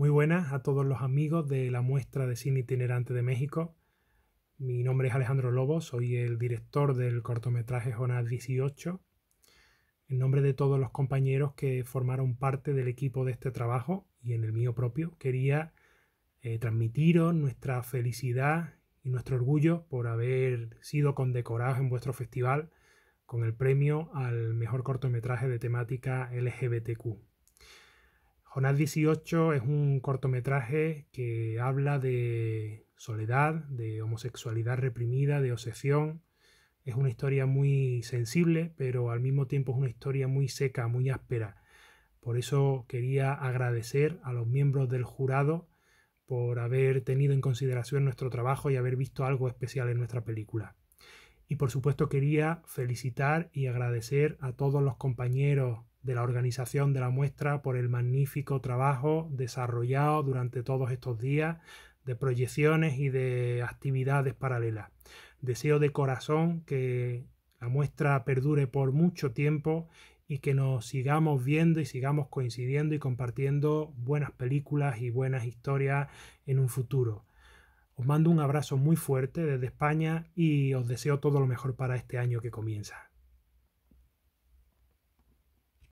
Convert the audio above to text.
Muy buenas a todos los amigos de la muestra de cine itinerante de México. Mi nombre es Alejandro Lobo, soy el director del cortometraje Jonás 18. En nombre de todos los compañeros que formaron parte del equipo de este trabajo y en el mío propio, quería eh, transmitiros nuestra felicidad y nuestro orgullo por haber sido condecorados en vuestro festival con el premio al mejor cortometraje de temática LGBTQ. Jonás 18 es un cortometraje que habla de soledad, de homosexualidad reprimida, de obsesión. Es una historia muy sensible, pero al mismo tiempo es una historia muy seca, muy áspera. Por eso quería agradecer a los miembros del jurado por haber tenido en consideración nuestro trabajo y haber visto algo especial en nuestra película. Y por supuesto quería felicitar y agradecer a todos los compañeros de la organización de la muestra por el magnífico trabajo desarrollado durante todos estos días de proyecciones y de actividades paralelas. Deseo de corazón que la muestra perdure por mucho tiempo y que nos sigamos viendo y sigamos coincidiendo y compartiendo buenas películas y buenas historias en un futuro. Os mando un abrazo muy fuerte desde España y os deseo todo lo mejor para este año que comienza.